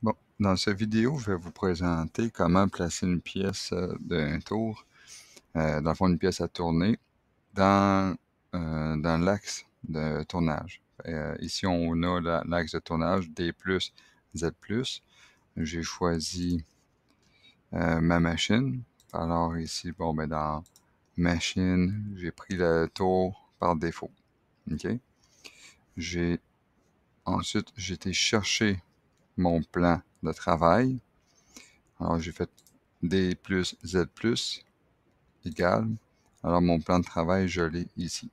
Bon, dans cette vidéo, je vais vous présenter comment placer une pièce euh, d'un tour, euh, dans le fond une pièce à tourner, dans, euh, dans l'axe de tournage. Euh, ici, on a l'axe de tournage D+, Z+. J'ai choisi ma machine. Alors ici, bon, ben dans machine, j'ai pris le tour par défaut. OK? J'ai ensuite, j'ai été chercher mon plan de travail. Alors, j'ai fait D plus Z plus égale. Alors, mon plan de travail, je l'ai ici.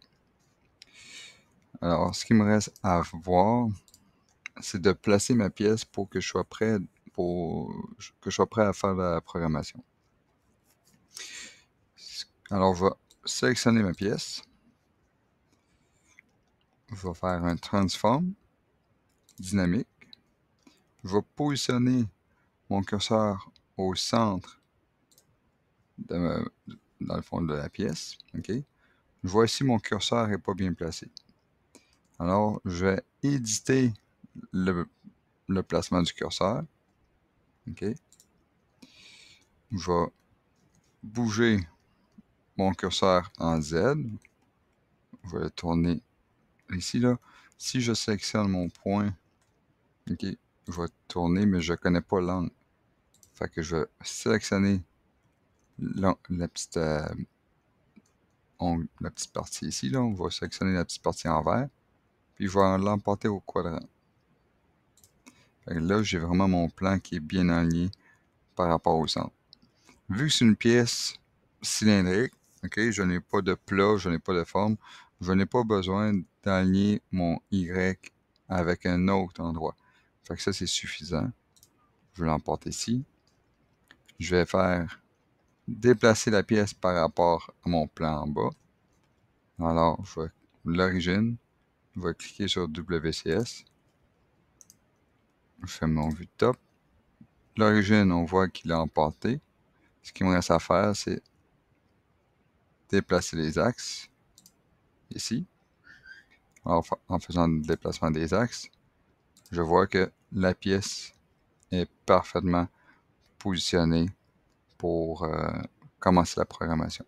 Alors, ce qui me reste à voir, c'est de placer ma pièce pour que je sois prêt pour que je sois prêt à faire la programmation. Alors, je vais sélectionner ma pièce. Je vais faire un transform dynamique je vais positionner mon curseur au centre, dans le fond de la pièce. OK? Je vois ici mon curseur n'est pas bien placé. Alors, je vais éditer le, placement du curseur. OK? Je vais bouger mon curseur en Z. Je vais le tourner ici. Là. Si je sélectionne mon point, OK, je vais tourner, mais je ne connais pas l'angle. Fait que je vais sélectionner la, petite, euh, la petite partie ici. Là. On va sélectionner la petite partie en vert. Puis je vais l'emporter au quadrant. là, j'ai vraiment mon plan qui est bien aligné par rapport au centre. Vu que c'est une pièce cylindrique, ok, je n'ai pas de plat, je n'ai pas de forme, je n'ai pas besoin d'aligner mon Y avec un autre endroit. Fait que ça, c'est suffisant. Je l'emporte ici. Je vais faire déplacer la pièce par rapport à mon plan en bas. Alors, je l'origine. Je vais cliquer sur WCS. Je fais mon vue de top. L'origine, on voit qu'il est emporté. Ce qu'il me reste à faire, c'est déplacer les axes. Ici. en faisant le déplacement des axes, je vois que la pièce est parfaitement positionnée pour euh, commencer la programmation.